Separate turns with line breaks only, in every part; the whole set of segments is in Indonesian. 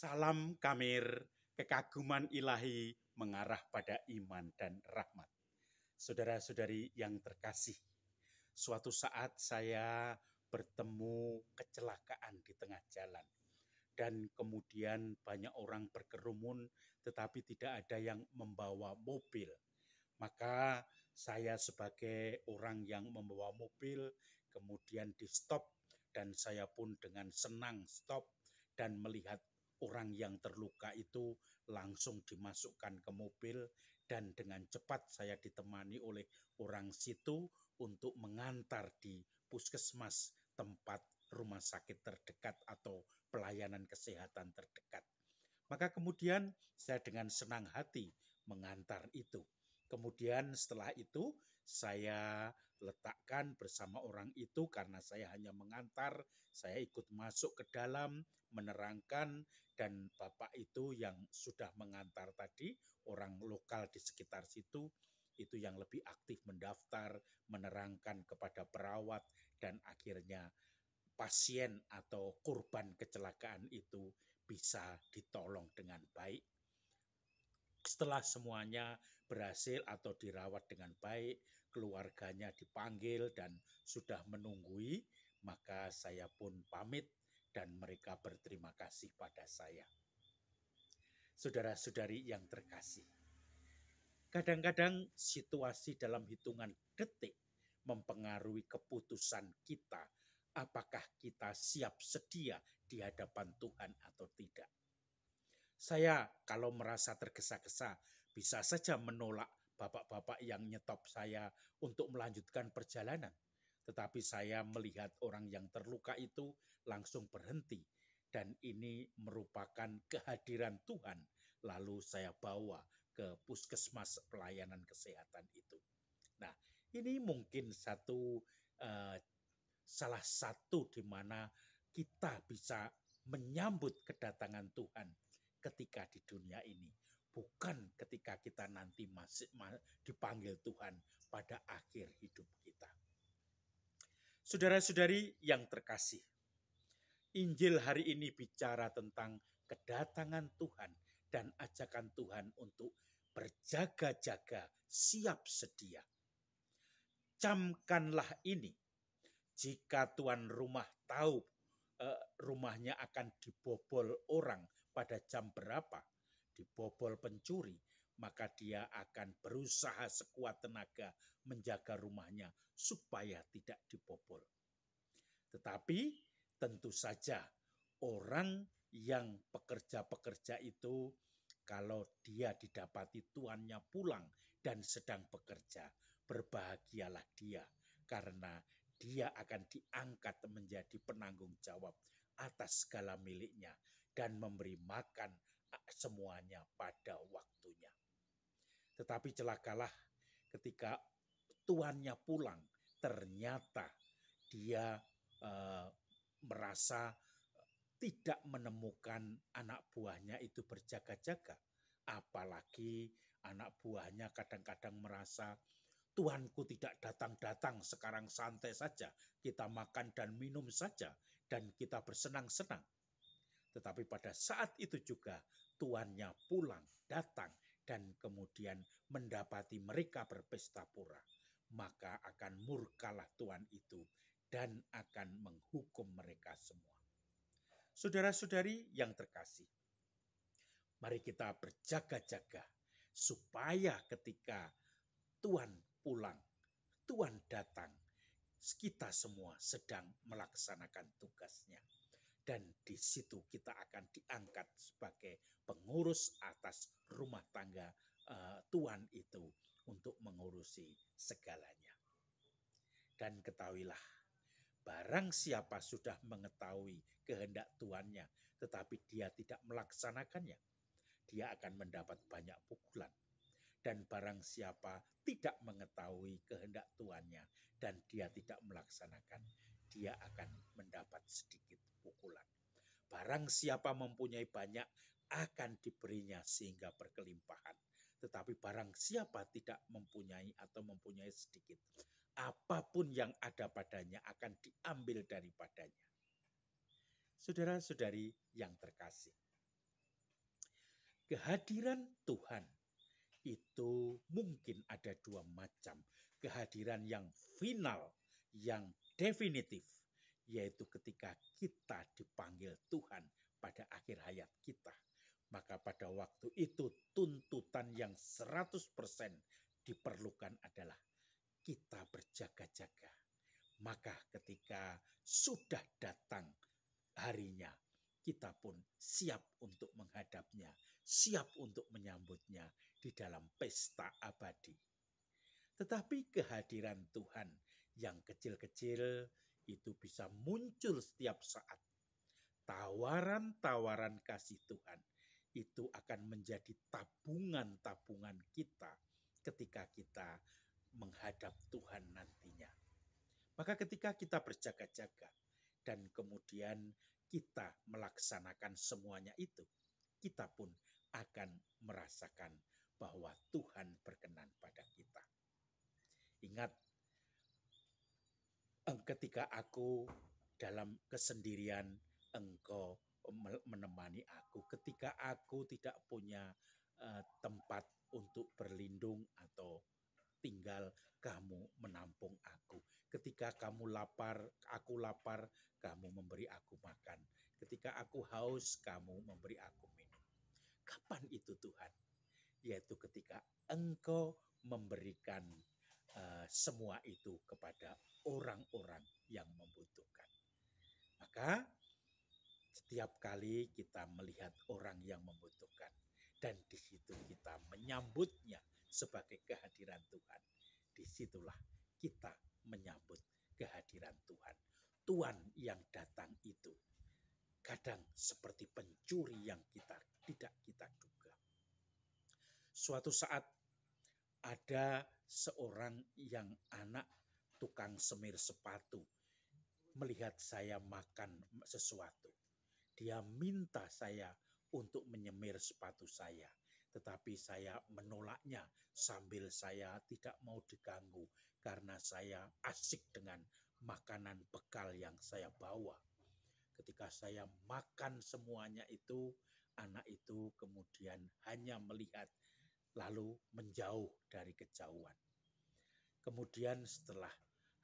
Salam kamir, kekaguman ilahi mengarah pada iman dan rahmat. Saudara-saudari yang terkasih, suatu saat saya bertemu kecelakaan di tengah jalan. Dan kemudian banyak orang berkerumun tetapi tidak ada yang membawa mobil. Maka saya sebagai orang yang membawa mobil kemudian di stop dan saya pun dengan senang stop dan melihat orang yang terluka itu langsung dimasukkan ke mobil dan dengan cepat saya ditemani oleh orang situ untuk mengantar di puskesmas tempat rumah sakit terdekat atau pelayanan kesehatan terdekat. Maka kemudian saya dengan senang hati mengantar itu. Kemudian setelah itu saya letakkan bersama orang itu karena saya hanya mengantar, saya ikut masuk ke dalam, menerangkan dan bapak itu yang sudah mengantar tadi, orang lokal di sekitar situ itu yang lebih aktif mendaftar, menerangkan kepada perawat dan akhirnya pasien atau korban kecelakaan itu bisa ditolong dengan baik setelah semuanya berhasil atau dirawat dengan baik, keluarganya dipanggil dan sudah menunggui, maka saya pun pamit dan mereka berterima kasih pada saya. Saudara-saudari yang terkasih, kadang-kadang situasi dalam hitungan detik mempengaruhi keputusan kita apakah kita siap sedia di hadapan Tuhan atau tidak. Saya kalau merasa tergesa-gesa bisa saja menolak bapak-bapak yang nyetop saya untuk melanjutkan perjalanan. Tetapi saya melihat orang yang terluka itu langsung berhenti. Dan ini merupakan kehadiran Tuhan. Lalu saya bawa ke puskesmas pelayanan kesehatan itu. Nah, ini mungkin satu eh, salah satu di mana kita bisa menyambut kedatangan Tuhan ketika di dunia ini, bukan ketika kita nanti masih dipanggil Tuhan pada akhir hidup kita. Saudara-saudari yang terkasih, Injil hari ini bicara tentang kedatangan Tuhan dan ajakan Tuhan untuk berjaga-jaga, siap sedia. Camkanlah ini, jika tuan rumah tahu eh, rumahnya akan dibobol orang, pada jam berapa dibobol pencuri, maka dia akan berusaha sekuat tenaga menjaga rumahnya supaya tidak dibobol. Tetapi tentu saja orang yang pekerja-pekerja itu kalau dia didapati tuannya pulang dan sedang bekerja, berbahagialah dia karena dia akan diangkat menjadi penanggung jawab atas segala miliknya dan memberi makan semuanya pada waktunya. Tetapi celakalah ketika tuannya pulang, ternyata dia eh, merasa tidak menemukan anak buahnya itu berjaga-jaga. Apalagi anak buahnya kadang-kadang merasa Tuhanku tidak datang-datang, sekarang santai saja, kita makan dan minum saja, dan kita bersenang-senang. Tetapi pada saat itu juga tuannya pulang, datang, dan kemudian mendapati mereka berpesta pura. Maka akan murkalah tuan itu dan akan menghukum mereka semua. Saudara-saudari yang terkasih, mari kita berjaga-jaga supaya ketika tuan pulang, tuan datang, kita semua sedang melaksanakan tugasnya dan di situ kita akan diangkat sebagai pengurus atas rumah tangga uh, Tuhan itu untuk mengurusi segalanya. Dan ketahuilah, barang siapa sudah mengetahui kehendak Tuannya, tetapi dia tidak melaksanakannya, dia akan mendapat banyak pukulan. Dan barang siapa tidak mengetahui kehendak Tuannya dan dia tidak melaksanakan, dia akan mendapat sedikit pukulan. Barang siapa mempunyai banyak akan diberinya sehingga berkelimpahan. Tetapi barang siapa tidak mempunyai atau mempunyai sedikit, apapun yang ada padanya akan diambil daripadanya. Saudara-saudari yang terkasih, kehadiran Tuhan itu mungkin ada dua macam: kehadiran yang final, yang definitif, yaitu ketika kita dipanggil Tuhan pada akhir hayat kita. Maka pada waktu itu tuntutan yang 100% diperlukan adalah kita berjaga-jaga. Maka ketika sudah datang harinya, kita pun siap untuk menghadapnya, siap untuk menyambutnya di dalam pesta abadi. Tetapi kehadiran Tuhan yang kecil-kecil, itu bisa muncul setiap saat. Tawaran-tawaran kasih Tuhan itu akan menjadi tabungan-tabungan kita ketika kita menghadap Tuhan nantinya. Maka ketika kita berjaga-jaga dan kemudian kita melaksanakan semuanya itu, kita pun akan merasakan bahwa Tuhan berkenan pada kita. Ingat, ketika aku dalam kesendirian engkau menemani aku ketika aku tidak punya uh, tempat untuk berlindung atau tinggal kamu menampung aku ketika kamu lapar aku lapar kamu memberi aku makan ketika aku haus kamu memberi aku minum kapan itu Tuhan yaitu ketika engkau memberikan Eh, semua itu kepada orang-orang yang membutuhkan. Maka setiap kali kita melihat orang yang membutuhkan dan di situ kita menyambutnya sebagai kehadiran Tuhan, disitulah kita menyambut kehadiran Tuhan. Tuhan yang datang itu kadang seperti pencuri yang kita tidak kita duga. Suatu saat ada seorang yang anak tukang semir sepatu melihat saya makan sesuatu. Dia minta saya untuk menyemir sepatu saya, tetapi saya menolaknya sambil saya tidak mau diganggu karena saya asik dengan makanan bekal yang saya bawa. Ketika saya makan semuanya itu, anak itu kemudian hanya melihat lalu menjauh dari kejauhan. Kemudian setelah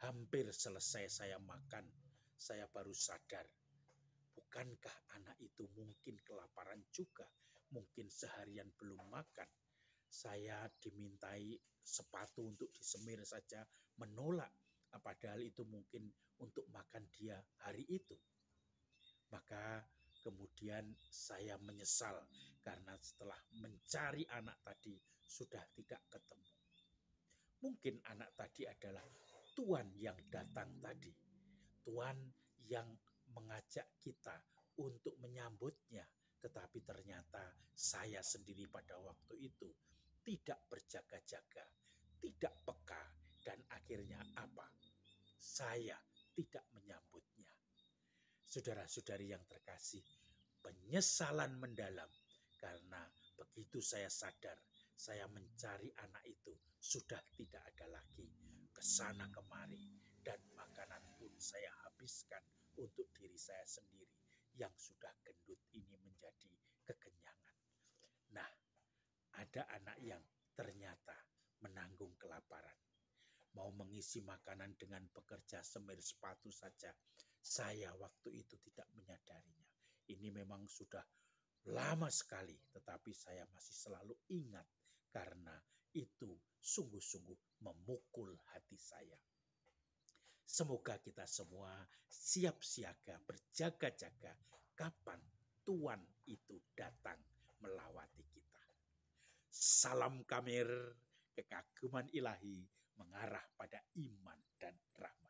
hampir selesai saya makan, saya baru sadar, bukankah anak itu mungkin kelaparan juga, mungkin seharian belum makan. Saya dimintai sepatu untuk disemir saja menolak, nah, padahal itu mungkin untuk makan dia hari itu kemudian saya menyesal karena setelah mencari anak tadi sudah tidak ketemu. Mungkin anak tadi adalah tuan yang datang tadi, tuan yang mengajak kita untuk menyambutnya, tetapi ternyata saya sendiri pada waktu itu tidak berjaga-jaga, tidak peka, dan akhirnya apa? Saya tidak menyambut Saudara-saudari yang terkasih, penyesalan mendalam karena begitu saya sadar saya mencari anak itu sudah tidak ada lagi ke sana kemari dan makanan pun saya habiskan untuk diri saya sendiri yang sudah gendut ini menjadi kekenyangan. Nah, ada anak yang ternyata menanggung kelaparan. Mau mengisi makanan dengan bekerja semir sepatu saja saya waktu itu tidak menyadarinya. Ini memang sudah lama sekali, tetapi saya masih selalu ingat karena itu sungguh-sungguh memukul hati saya. Semoga kita semua siap siaga, berjaga-jaga kapan Tuhan itu datang melawati kita. Salam kamer kekaguman ilahi mengarah pada iman dan rahmat.